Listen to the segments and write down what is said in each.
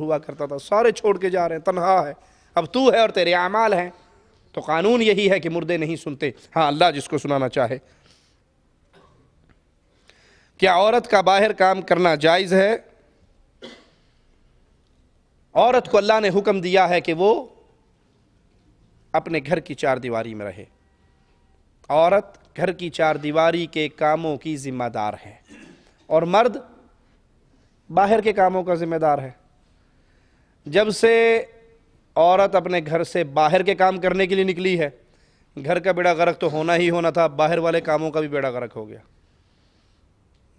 हुआ करता था सारे छोड़ के जा रहे हैं तनहा है अब तू है और तेरे अमाल हैं तो कानून यही है कि मुर्दे नहीं सुनते हाँ अल्लाह जिसको सुनाना चाहे क्या औरत का बाहर काम करना जायज़ है औरत को अल्लाह ने हुक्म दिया है कि वो अपने घर की चार दीवारी में रहे औरत घर की चार दीवारी के कामों की जिम्मेदार है और मर्द बाहर के कामों का जिम्मेदार है जब से औरत अपने घर से बाहर के काम करने के लिए निकली है घर का बेड़ा गर्क तो होना ही होना था बाहर वाले कामों का भी बेड़ा गर्क हो गया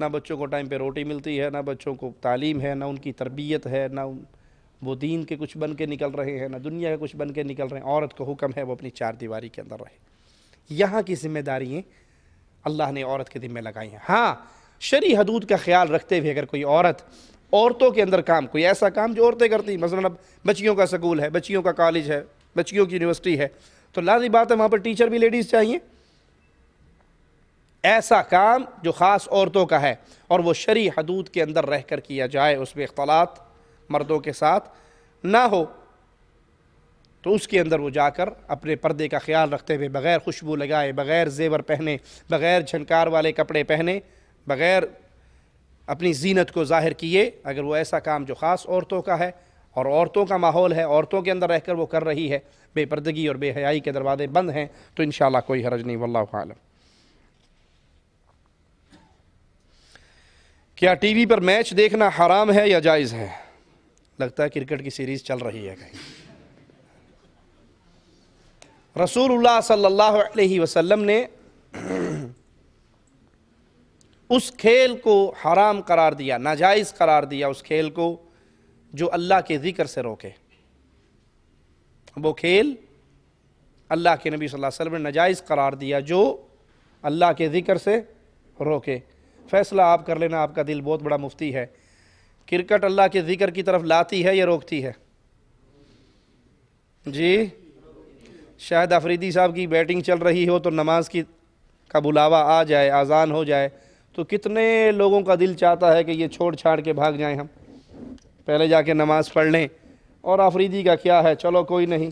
ना बच्चों को टाइम पे रोटी मिलती है ना बच्चों को तालीम है ना उनकी तरबियत है ना वो दीन के कुछ बन के निकल रहे हैं ना दुनिया के कुछ बन के निकल रहे हैं औरत को हुक्म है वो अपनी चार दीवारी के अंदर रहे यहाँ की जिम्मेदारियाँ अल्लाह ने औरत के दिमे लगाई हैं हाँ शरी हदूद का ख्याल रखते हुए अगर कोई औरत औरतों के अंदर काम कोई ऐसा काम जो औरतें करती मसलन अब बच्चियों का स्कूल है बच्चियों का कॉलेज है बच्चियों की यूनिवर्सिटी है तो लाजी बात है वहाँ पर टीचर भी लेडीज़ चाहिए ऐसा काम जो ख़ास औरतों का है और वो शरी हदूद के अंदर रह कर किया जाए उसमें अख्तलात मर्दों के साथ ना हो तो उसके अंदर वो जाकर अपने पर्दे का ख्याल रखते हुए बग़ैर खुशबू लगाए बग़ैर जेवर पहने बग़ैर झनकार वाले कपड़े पहने बग़ैर अपनी जीनत को ज़ाहिर किए अगर वो ऐसा काम जो ख़ास औरतों का है और औरतों का माहौल है औरतों के अंदर रहकर वो कर रही है बेपर्दगी और बेहयाई के दरवाजे बंद हैं तो इन कोई हरज नहीं वल्ला आलम क्या टीवी पर मैच देखना हराम है या जायज़ है लगता है क्रिकेट की सीरीज़ चल रही है कहीं रसूलुल्लाह सल्लल्लाहु अलैहि वसल्लम ने उस खेल को हराम करार दिया नाजायज़ करार दिया उस खेल को जो अल्लाह के ज़िक्र से रोके वो खेल अल्लाह के नबी सल्लल्लाहु अलैहि वसल्लम ने नाजायज़ करार दिया जो अल्लाह के ज़िक्र से रोके फ़ैसला आप कर लेना आपका दिल बहुत बड़ा मुफ्ती है क्रिकेट अल्लाह के ज़िक्र की तरफ लाती है या रोकती है जी शायद अफरीदी साहब की बैटिंग चल रही हो तो नमाज की का बुलावा आ जाए आज़ान हो जाए तो कितने लोगों का दिल चाहता है कि ये छोड़ छाड़ के भाग जाएं हम पहले जाके नमाज पढ़ लें और आफरीदी का क्या है चलो कोई नहीं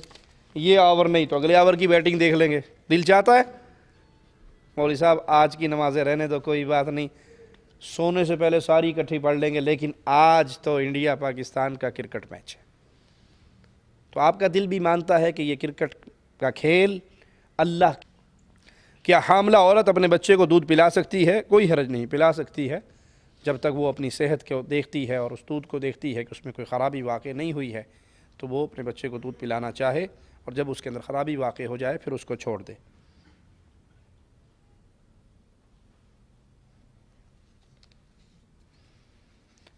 ये आवर नहीं तो अगले आवर की बैटिंग देख लेंगे दिल चाहता है मौली साहब आज की नमाज़ें रहने तो कोई बात नहीं सोने से पहले सारी इकट्ठी पढ़ लेंगे लेकिन आज तो इंडिया पाकिस्तान का क्रिकेट मैच है तो आपका दिल भी मानता है कि ये क्रिकेट का खेल अल्लाह क्या हामला औरत अपने बच्चे को दूध पिला सकती है कोई हरज नहीं पिला सकती है जब तक वो अपनी सेहत को देखती है और उस दूध को देखती है कि उसमें कोई ख़राबी वाक़ नहीं हुई है तो वो अपने बच्चे को दूध पिलाना चाहे और जब उसके अंदर ख़राबी वाक़ हो जाए फिर उसको छोड़ दे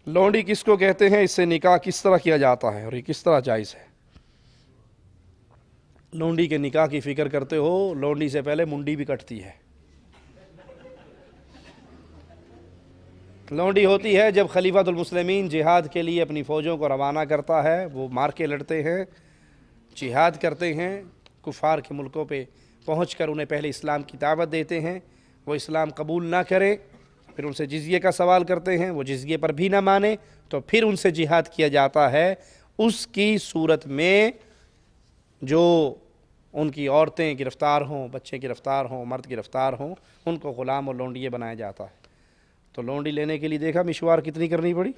लौंडी किसको कहते हैं इससे निकाह किस तरह किया जाता है और ये किस तरह जायज़ है लौंडी के निकाह की फ़िक्र करते हो लौंडी से पहले मुंडी भी कटती है लौंडी होती है जब खलीफातुलमसलमिन जिहाद के लिए अपनी फ़ौजों को रवाना करता है वो मार के लड़ते हैं जिहाद करते हैं कुफार के मुल्कों पे पहुँच कर उन्हें पहले इस्लाम की दावत देते हैं वो इस्लाम कबूल ना करें फिर उनसे जजिए का सवाल करते हैं वो जजिए पर भी ना माने तो फिर उनसे जिहाद किया जाता है उसकी सूरत में जो उनकी औरतें गिरफ़्तार हों बच्चे गिरफ़्तार हों मर्द गिरफ़्तार हों उनको ग़ुलाम और लोंडिये बनाया जाता है तो लोंडी लेने के लिए देखा मिशवार कितनी करनी पड़ी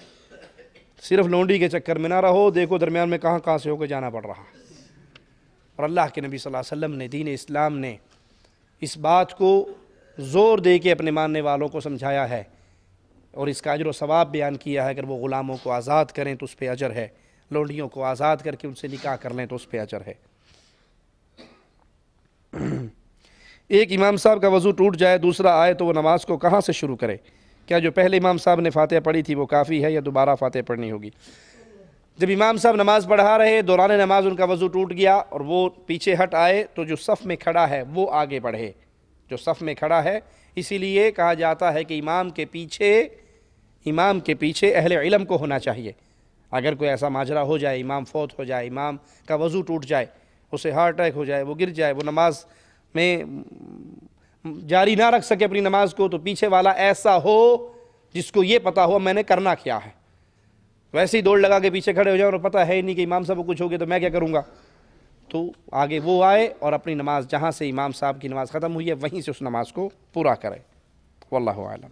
सिर्फ लोंडी के चक्कर में ना रहो देखो दरमियान में कहाँ कहाँ से होकर जाना पड़ रहा और अल्लाह के नबी सल्लल्लाहु अलैहि वसल्लम ने दीन इस्लाम ने इस बात को ज़ोर दे के अपने मानने वालों को समझाया है और इसका अजर सवाब बयान किया है अगर वो ग़ुलामों को आज़ाद करें तो उस पर अजर है लोंडियों को आज़ाद करके उनसे निकाह कर लें तो उस पर अजर है एक इमाम साहब का वज़ू टूट जाए दूसरा आए तो वो नमाज़ को कहाँ से शुरू करे क्या जो पहले इमाम साहब ने फ़ातह पढ़ी थी वो काफ़ी है या दोबारा फ़ातह पढ़नी होगी जब इमाम साहब नमाज़ पढ़ा रहे दौरान नमाज उनका वज़ू टूट गया और वो पीछे हट आए तो जो सफ़ में खड़ा है वो आगे बढ़े जो सफ़ में खड़ा है इसीलिए कहा जाता है कि इमाम के पीछे इमाम के पीछे अहल इलम को होना चाहिए अगर कोई ऐसा माजरा हो जाए इमाम फौत हो जाए इमाम का वज़ू टूट जाए उसे हार्ट अटैक हो जाए वो गिर जाए वो नमाज़ में जारी ना रख सके अपनी नमाज को तो पीछे वाला ऐसा हो जिसको ये पता हो मैंने करना क्या है वैसे ही दौड़ लगा के पीछे खड़े हो जाए और पता है ही नहीं कि इमाम साहब को कुछ हो गया तो मैं क्या करूँगा तो आगे वो आए और अपनी नमाज जहाँ से इमाम साहब की नमाज ख़त्म हुई है वहीं से उस नमाज को पूरा करे वल्लम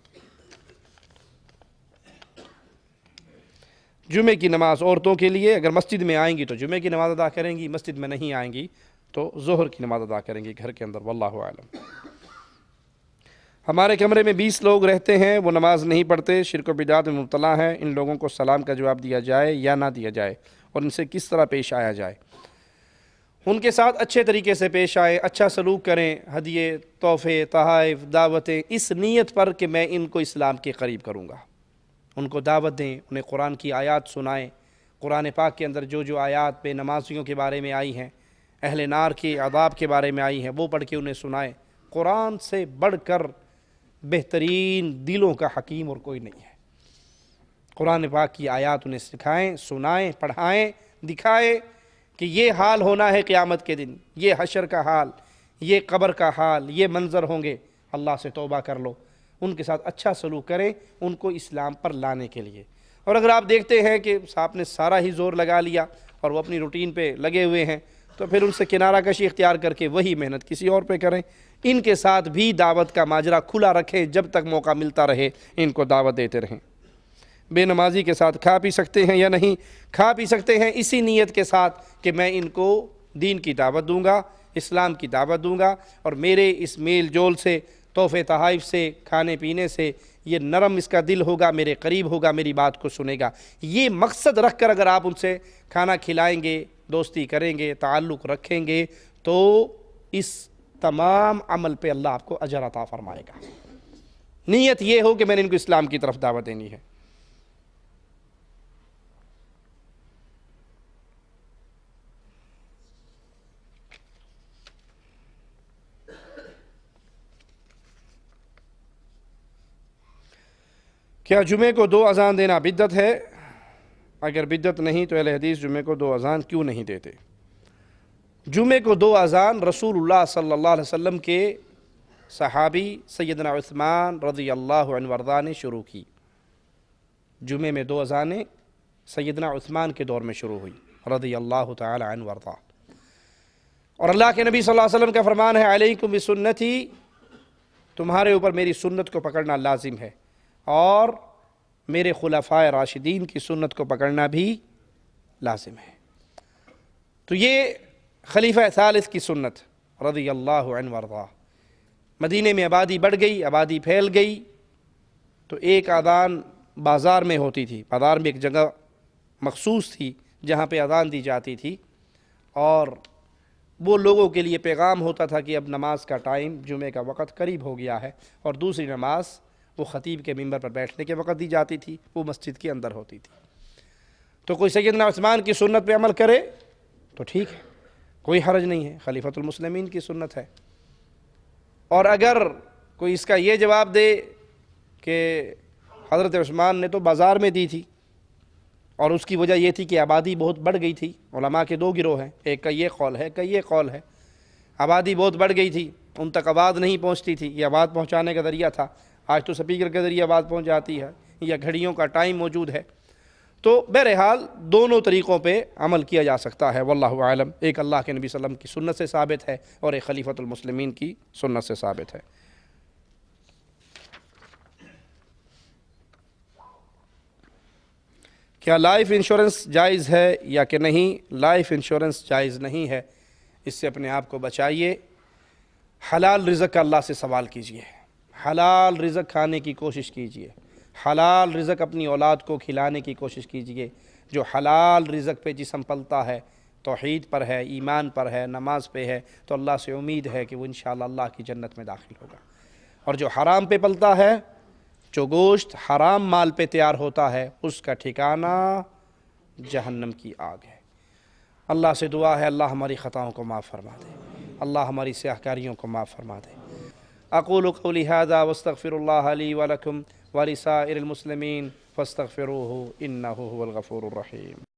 जुमे की नमाज़ औरतों के लिए अगर मस्जिद में आएंगी तो जुमे की नमाज़ अदा करेंगी मस्जिद में नहीं आएंगी तो जोहर की नमाज़ अदा करेंगे घर के अंदर वल्लम आलम हमारे कमरे में बीस लोग रहते हैं वो नमाज़ नहीं पढ़ते शिरक बिदात में मुबला हैं इन लोगों को सलाम का जवाब दिया जाए या ना दिया जाए और इनसे किस तरह पेश आया जाए उनके साथ अच्छे तरीके से पेश आए अच्छा सलूक करें हदिये तोहफ़े तहफ़ दावतें इस नीयत पर कि मैं इनको इस्लाम के करीब करूँगा उनको दावत दें उन्हें कुरान की आयात सुनाएँ कुरान पाक के अंदर जो जो आयात पे नमाजियों के बारे में आई हैं अहल नार के आदाब के बारे में आई हैं वो पढ़ के उन्हें सुनाएं कुरान से बढ़कर बेहतरीन दिलों का हकीम और कोई नहीं है कुरान पाक की आयात उन्हें सिखाएं सुनाएं पढ़ाएं दिखाएं कि ये हाल होना है क़्यामत के दिन ये हशर का हाल ये कब्र का हाल ये मंज़र होंगे अल्लाह से तोबा कर लो उनके साथ अच्छा सलूक करें उनको इस्लाम पर लाने के लिए और अगर आप देखते हैं कि साहब ने सारा ही ज़ोर लगा लिया और वो अपनी रूटीन पे लगे हुए हैं तो फिर उनसे किनारा कशी इख्तियार करके वही मेहनत किसी और पे करें इनके साथ भी दावत का माजरा खुला रखें जब तक मौका मिलता रहे इनको दावत देते रहें बेनमाजी के साथ खा पी सकते हैं या नहीं खा पी सकते हैं इसी नीयत के साथ कि मैं इनको दीन की दावत दूंगा इस्लाम की दावत दूंगा और मेरे इस मेल जोल से तोहफ़े तहाइफ से खाने पीने से ये नरम इसका दिल होगा मेरे करीब होगा मेरी बात को सुनेगा ये मकसद रख कर अगर आप उनसे खाना खिलाएंगे दोस्ती करेंगे ताल्लुक़ रखेंगे तो इस तमाम अमल पे अल्लाह आपको अजर अता फरमाएगा नीयत ये हो कि मैंने इनको इस्लाम की तरफ दावत देनी है क्या जुमे को दो अजान देना बिद्दत है अगर बिदत नहीं तो अलहदीस जुमे को दो अज़ान क्यों नहीं देते जुमे को दो अज़ान रसूल सल्ला अलैहि के सहाबी सैदना उस्मान रदी ने शुरू की जुमे में दो अज़ानें सैदना उस्मान के दौर में शुरू हुई रज़ी अल्लाह तरदा और अल्लाह के नबी सल्लल्लाहु अलैहि वसल्लम का फरमान है अलैकुम ही तुम्हारे ऊपर मेरी सुन्नत को पकड़ना लाजिम है और मेरे खुलफा राशिदीन की सुन्नत को पकड़ना भी लाजिम है तो ये खलीफा सालिस की सुन्नत रदी अल्लाह वर्दा मदीने में आबादी बढ़ गई आबादी फैल गई तो एक आदान बाज़ार में होती थी बाज़ार में एक जगह मखसूस थी जहाँ पे अदान दी जाती थी और वो लोगों के लिए पैगाम होता था कि अब नमाज का टाइम जुमे का वक़्त करीब हो गया है और दूसरी नमाज़ वो ख़तीब के मंबर पर बैठने के वक़्त दी जाती थी वो मस्जिद के अंदर होती थी तो कोई सैदना उस्मान की सुन्नत पर अमल करे तो ठीक है कोई हर्ज नहीं है खलीफतमसलमिन की सुन्नत है और अगर कोई इसका ये जवाब दे कि हज़रत उस्मान ने तो बाज़ार में दी थी और उसकी वजह यह थी कि आबादी बहुत बढ़ गई थी ओलमा के दो गिरोह हैं एक का ये कौल है का ये कौल है आबादी बहुत बढ़ गई थी उन तक आवाज़ नहीं पहुंचती थी ये आवाज़ पहुंचाने का ज़रिया था आज तो स्पीकर के ज़रिए आवाज़ पहुँच जाती है या घड़ियों का टाइम मौजूद है तो बहरहाल दोनों तरीक़ों पे अमल किया जा सकता है वल्लाह आलम एक अल्लाह के नबी वसम की सुन्नत से साबित है और एक खलीफतमसलमिन की सुन्नत से साबित है क्या लाइफ इंश्योरेंस जायज़ है या कि नहीं लाइफ इंश्योरेंस जायज़ नहीं है इससे अपने आप को बचाइए हलाल रिजक का अल्लाह से सवाल कीजिए हलाल रिज़क खाने की कोशिश कीजिए हलाल रिज़क अपनी औलाद को खिलाने की कोशिश कीजिए जो हलाल रिज़क पे जिसम पलता है तोहद पर है ईमान पर है नमाज पे है तो अल्लाह से उम्मीद है कि वो इन अल्लाह की जन्नत में दाखिल होगा और जो हराम पे पलता है जो गोश्त हराम माल पे तैयार होता है उसका ठिकाना जहन्नम की आग है अल्लाह से दुआ है अल्लाह हमारी ख़ताओं को माफ़ फरमा दे अल्लाह हमारी स्याहकारियों को माफ़ फरमा दे أقول قولي هذا واستغفر الله لي ولكم ولسائر المسلمين فاستغفروه إنه هو الغفور الرحيم